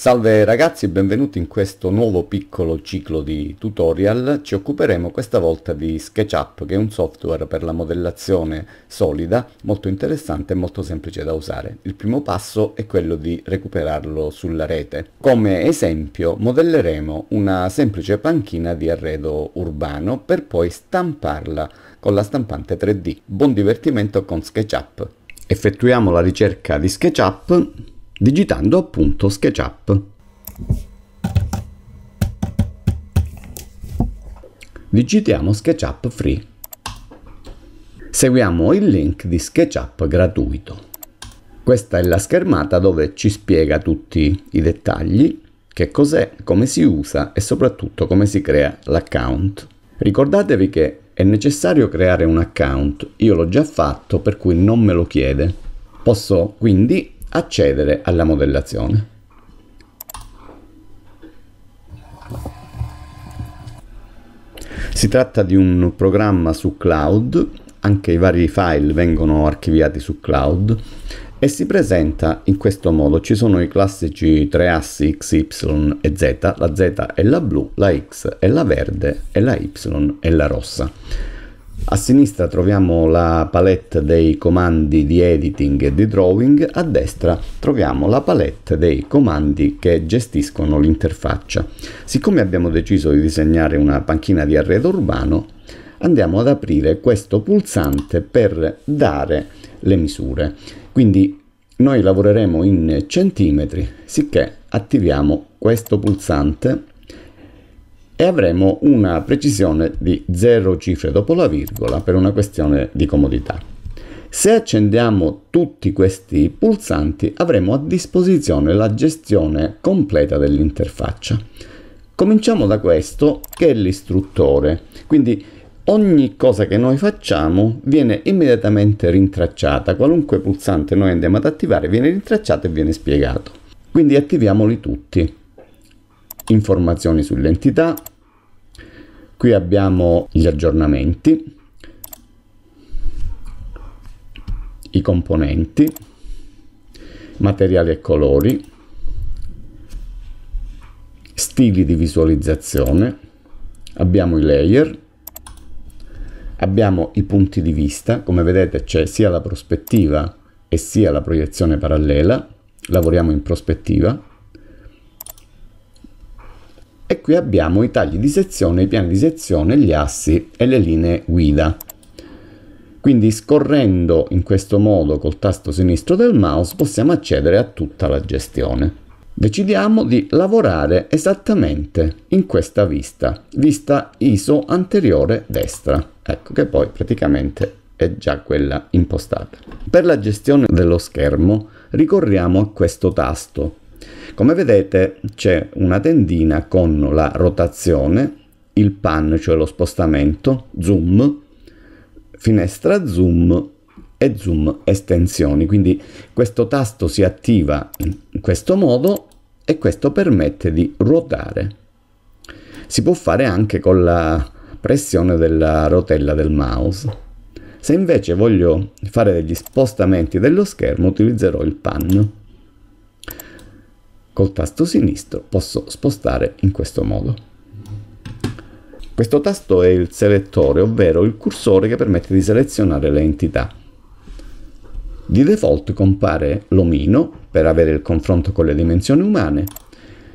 Salve ragazzi e benvenuti in questo nuovo piccolo ciclo di tutorial. Ci occuperemo questa volta di SketchUp che è un software per la modellazione solida molto interessante e molto semplice da usare. Il primo passo è quello di recuperarlo sulla rete. Come esempio modelleremo una semplice panchina di arredo urbano per poi stamparla con la stampante 3D. Buon divertimento con SketchUp! Effettuiamo la ricerca di SketchUp digitando appunto SketchUp. Digitiamo SketchUp Free. Seguiamo il link di SketchUp gratuito. Questa è la schermata dove ci spiega tutti i dettagli, che cos'è, come si usa e soprattutto come si crea l'account. Ricordatevi che è necessario creare un account, io l'ho già fatto per cui non me lo chiede. Posso quindi accedere alla modellazione. Si tratta di un programma su cloud, anche i vari file vengono archiviati su cloud e si presenta in questo modo. Ci sono i classici tre assi X, Y e Z, la Z è la blu, la X è la verde e la Y è la rossa. A sinistra troviamo la palette dei comandi di editing e di drawing, a destra troviamo la palette dei comandi che gestiscono l'interfaccia. Siccome abbiamo deciso di disegnare una panchina di arredo urbano, andiamo ad aprire questo pulsante per dare le misure. Quindi noi lavoreremo in centimetri, sicché attiviamo questo pulsante e avremo una precisione di 0 cifre dopo la virgola per una questione di comodità. Se accendiamo tutti questi pulsanti avremo a disposizione la gestione completa dell'interfaccia. Cominciamo da questo che è l'istruttore, quindi ogni cosa che noi facciamo viene immediatamente rintracciata, qualunque pulsante noi andiamo ad attivare viene rintracciato e viene spiegato. Quindi attiviamoli tutti informazioni sull'entità, qui abbiamo gli aggiornamenti, i componenti, materiali e colori, stili di visualizzazione, abbiamo i layer, abbiamo i punti di vista, come vedete c'è sia la prospettiva e sia la proiezione parallela, lavoriamo in prospettiva, e qui abbiamo i tagli di sezione, i piani di sezione, gli assi e le linee guida. Quindi scorrendo in questo modo col tasto sinistro del mouse possiamo accedere a tutta la gestione. Decidiamo di lavorare esattamente in questa vista, vista ISO anteriore destra, ecco che poi praticamente è già quella impostata. Per la gestione dello schermo ricorriamo a questo tasto, come vedete c'è una tendina con la rotazione, il pan, cioè lo spostamento, zoom, finestra zoom e zoom estensioni. Quindi questo tasto si attiva in questo modo e questo permette di ruotare. Si può fare anche con la pressione della rotella del mouse. Se invece voglio fare degli spostamenti dello schermo utilizzerò il pan. Col tasto sinistro posso spostare in questo modo. Questo tasto è il selettore, ovvero il cursore che permette di selezionare le entità. Di default compare l'omino per avere il confronto con le dimensioni umane.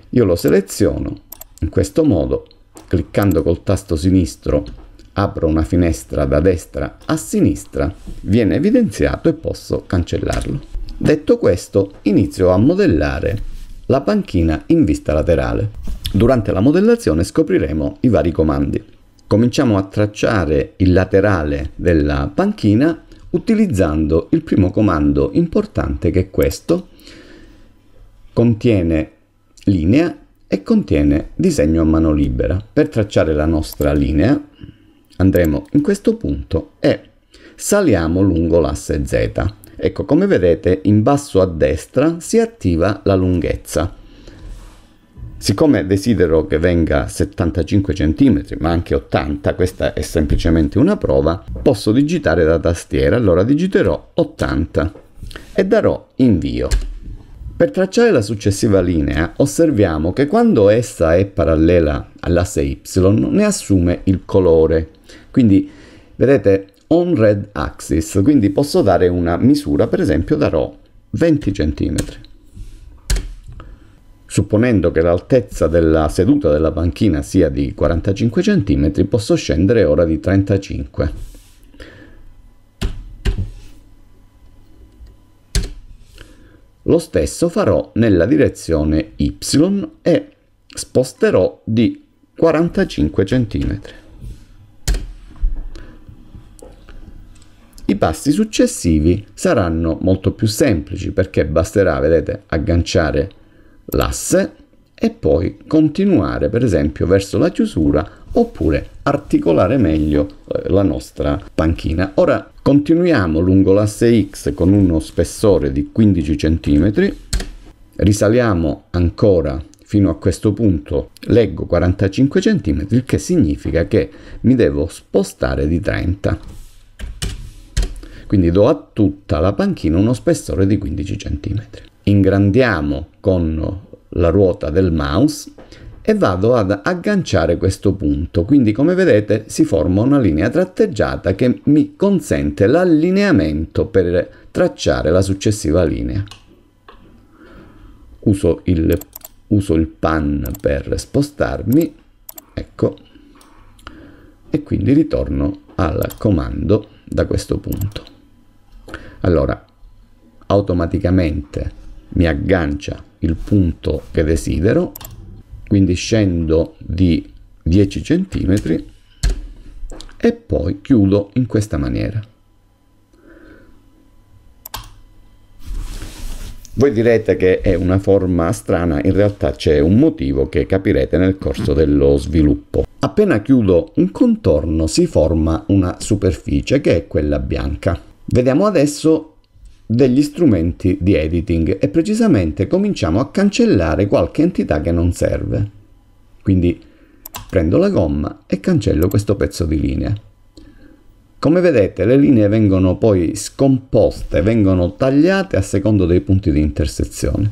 Io lo seleziono in questo modo, cliccando col tasto sinistro apro una finestra da destra a sinistra, viene evidenziato e posso cancellarlo. Detto questo, inizio a modellare la panchina in vista laterale. Durante la modellazione scopriremo i vari comandi. Cominciamo a tracciare il laterale della panchina utilizzando il primo comando importante che è questo. Contiene linea e contiene disegno a mano libera. Per tracciare la nostra linea andremo in questo punto e saliamo lungo l'asse Z. Ecco, come vedete in basso a destra si attiva la lunghezza. Siccome desidero che venga 75 cm, ma anche 80, questa è semplicemente una prova, posso digitare da tastiera, allora digiterò 80 e darò invio. Per tracciare la successiva linea osserviamo che quando essa è parallela all'asse Y ne assume il colore, quindi vedete on red axis, quindi posso dare una misura, per esempio darò 20 cm. Supponendo che l'altezza della seduta della banchina sia di 45 cm, posso scendere ora di 35 Lo stesso farò nella direzione y e sposterò di 45 cm. I passi successivi saranno molto più semplici perché basterà, vedete, agganciare l'asse e poi continuare per esempio verso la chiusura oppure articolare meglio eh, la nostra panchina. Ora continuiamo lungo l'asse X con uno spessore di 15 cm, risaliamo ancora fino a questo punto leggo 45 cm, il che significa che mi devo spostare di 30 quindi do a tutta la panchina uno spessore di 15 cm. Ingrandiamo con la ruota del mouse e vado ad agganciare questo punto. Quindi come vedete si forma una linea tratteggiata che mi consente l'allineamento per tracciare la successiva linea. Uso il, uso il pan per spostarmi, ecco, e quindi ritorno al comando da questo punto. Allora, automaticamente mi aggancia il punto che desidero, quindi scendo di 10 cm e poi chiudo in questa maniera. Voi direte che è una forma strana, in realtà c'è un motivo che capirete nel corso dello sviluppo. Appena chiudo un contorno si forma una superficie che è quella bianca. Vediamo adesso degli strumenti di editing e precisamente cominciamo a cancellare qualche entità che non serve. Quindi prendo la gomma e cancello questo pezzo di linea. Come vedete le linee vengono poi scomposte, vengono tagliate a secondo dei punti di intersezione.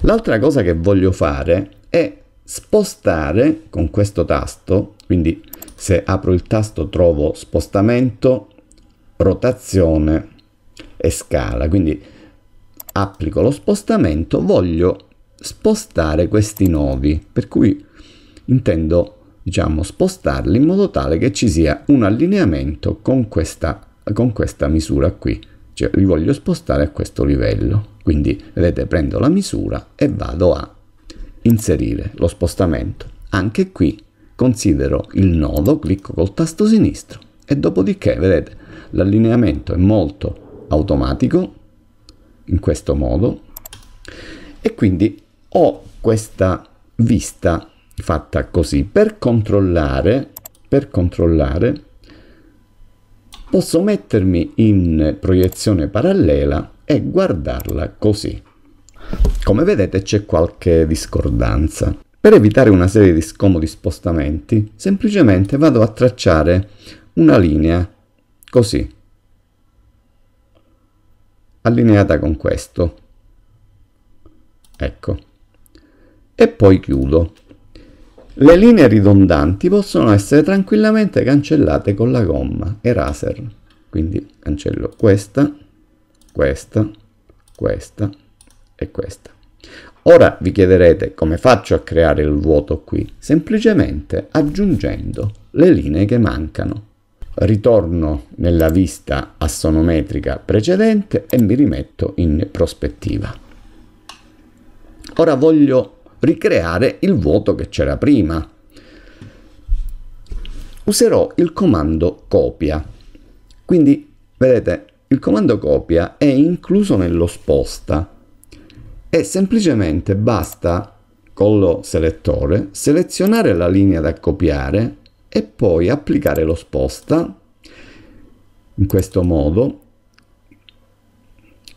L'altra cosa che voglio fare è spostare con questo tasto, quindi se apro il tasto trovo spostamento, rotazione e scala. Quindi applico lo spostamento, voglio spostare questi nodi, per cui intendo diciamo spostarli in modo tale che ci sia un allineamento con questa, con questa misura qui, cioè li voglio spostare a questo livello. Quindi vedete prendo la misura e vado a inserire lo spostamento. Anche qui considero il nodo, clicco col tasto sinistro e dopodiché vedete l'allineamento è molto automatico in questo modo e quindi ho questa vista fatta così per controllare per controllare posso mettermi in proiezione parallela e guardarla così come vedete c'è qualche discordanza per evitare una serie di scomodi spostamenti semplicemente vado a tracciare una linea così, allineata con questo. Ecco. E poi chiudo. Le linee ridondanti possono essere tranquillamente cancellate con la gomma eraser. Quindi cancello questa, questa, questa e questa. Ora vi chiederete come faccio a creare il vuoto qui? Semplicemente aggiungendo le linee che mancano ritorno nella vista assonometrica precedente e mi rimetto in prospettiva. Ora voglio ricreare il vuoto che c'era prima. Userò il comando copia. Quindi, vedete, il comando copia è incluso nello sposta e semplicemente basta con lo selettore selezionare la linea da copiare e poi applicare lo sposta in questo modo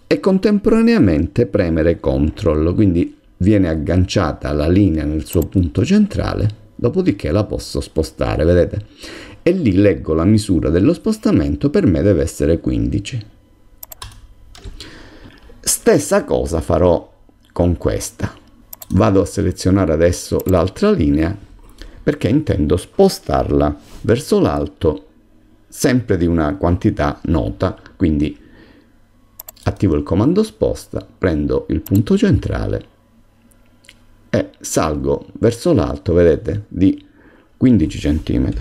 e contemporaneamente premere CTRL, quindi viene agganciata la linea nel suo punto centrale, dopodiché la posso spostare, vedete? E lì leggo la misura dello spostamento, per me deve essere 15. Stessa cosa farò con questa. Vado a selezionare adesso l'altra linea perché intendo spostarla verso l'alto sempre di una quantità nota, quindi attivo il comando sposta, prendo il punto centrale e salgo verso l'alto, vedete, di 15 cm.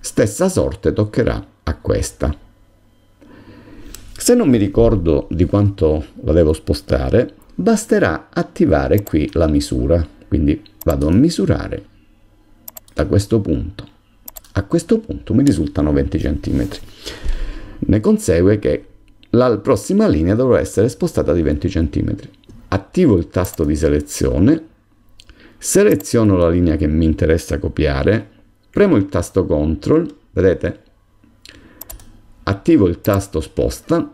Stessa sorte toccherà a questa. Se non mi ricordo di quanto la devo spostare, basterà attivare qui la misura, quindi vado a misurare salta questo punto. A questo punto mi risultano 20 cm. Ne consegue che la prossima linea dovrà essere spostata di 20 cm. Attivo il tasto di selezione, seleziono la linea che mi interessa copiare, premo il tasto CTRL, vedete? Attivo il tasto sposta,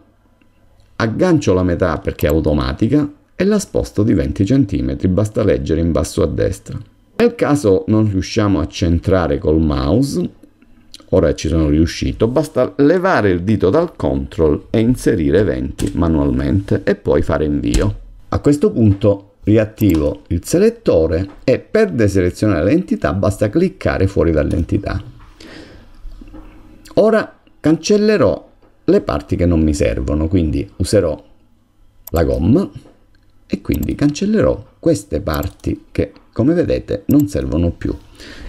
aggancio la metà perché è automatica e la sposto di 20 cm, basta leggere in basso a destra. Nel caso non riusciamo a centrare col mouse, ora ci sono riuscito, basta levare il dito dal control e inserire eventi manualmente e poi fare invio. A questo punto riattivo il selettore e per deselezionare l'entità basta cliccare fuori dall'entità. Ora cancellerò le parti che non mi servono, quindi userò la gomma e quindi cancellerò queste parti che come vedete non servono più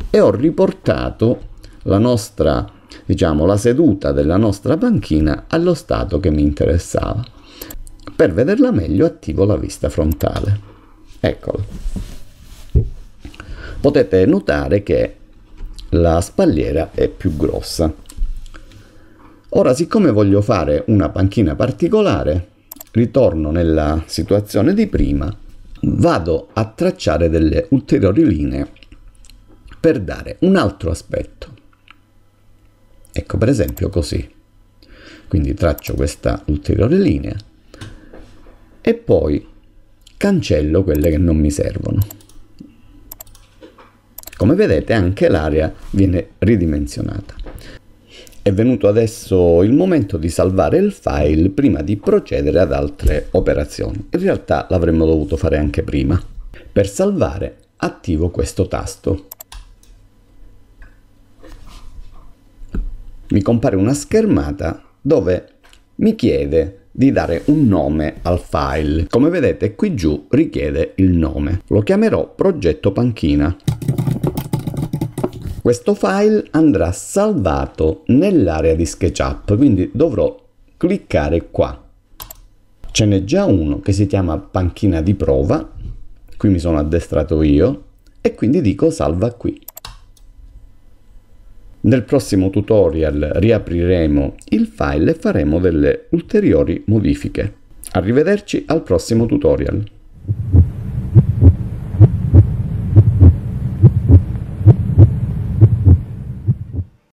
e ho riportato la nostra diciamo la seduta della nostra panchina allo stato che mi interessava per vederla meglio attivo la vista frontale eccola potete notare che la spalliera è più grossa ora siccome voglio fare una panchina particolare ritorno nella situazione di prima, vado a tracciare delle ulteriori linee per dare un altro aspetto. Ecco per esempio così. Quindi traccio questa ulteriore linea e poi cancello quelle che non mi servono. Come vedete anche l'area viene ridimensionata. È venuto adesso il momento di salvare il file prima di procedere ad altre operazioni. In realtà l'avremmo dovuto fare anche prima. Per salvare attivo questo tasto. Mi compare una schermata dove mi chiede di dare un nome al file. Come vedete qui giù richiede il nome. Lo chiamerò progetto panchina. Questo file andrà salvato nell'area di SketchUp, quindi dovrò cliccare qua. Ce n'è già uno che si chiama panchina di prova, qui mi sono addestrato io, e quindi dico salva qui. Nel prossimo tutorial riapriremo il file e faremo delle ulteriori modifiche. Arrivederci al prossimo tutorial.